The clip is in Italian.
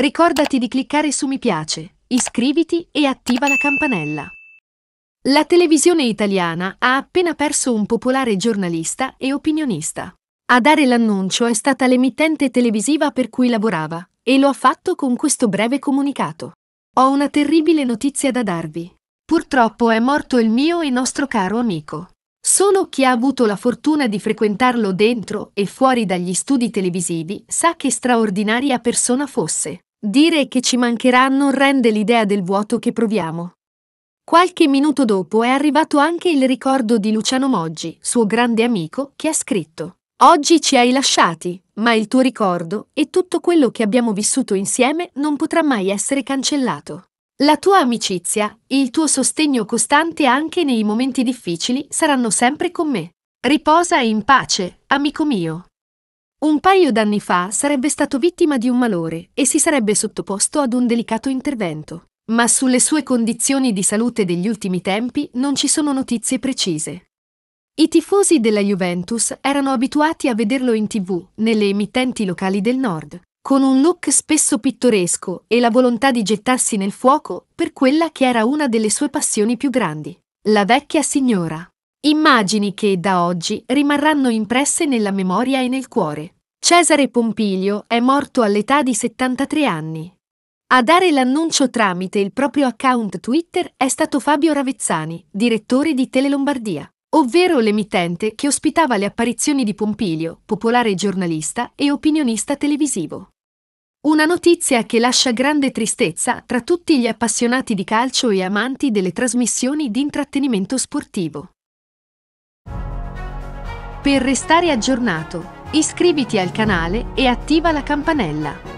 Ricordati di cliccare su mi piace, iscriviti e attiva la campanella. La televisione italiana ha appena perso un popolare giornalista e opinionista. A dare l'annuncio è stata l'emittente televisiva per cui lavorava, e lo ha fatto con questo breve comunicato. Ho una terribile notizia da darvi. Purtroppo è morto il mio e nostro caro amico. Solo chi ha avuto la fortuna di frequentarlo dentro e fuori dagli studi televisivi sa che straordinaria persona fosse. Dire che ci mancheranno rende l'idea del vuoto che proviamo. Qualche minuto dopo è arrivato anche il ricordo di Luciano Moggi, suo grande amico, che ha scritto Oggi ci hai lasciati, ma il tuo ricordo e tutto quello che abbiamo vissuto insieme non potrà mai essere cancellato. La tua amicizia, il tuo sostegno costante anche nei momenti difficili saranno sempre con me. Riposa in pace, amico mio. Un paio d'anni fa sarebbe stato vittima di un malore e si sarebbe sottoposto ad un delicato intervento. Ma sulle sue condizioni di salute degli ultimi tempi non ci sono notizie precise. I tifosi della Juventus erano abituati a vederlo in tv, nelle emittenti locali del nord, con un look spesso pittoresco e la volontà di gettarsi nel fuoco per quella che era una delle sue passioni più grandi, la vecchia signora. Immagini che da oggi rimarranno impresse nella memoria e nel cuore. Cesare Pompilio è morto all'età di 73 anni. A dare l'annuncio tramite il proprio account Twitter è stato Fabio Ravezzani, direttore di Tele Lombardia, ovvero l'emittente che ospitava le apparizioni di Pompilio, popolare giornalista e opinionista televisivo. Una notizia che lascia grande tristezza tra tutti gli appassionati di calcio e amanti delle trasmissioni di intrattenimento sportivo. Per restare aggiornato, iscriviti al canale e attiva la campanella.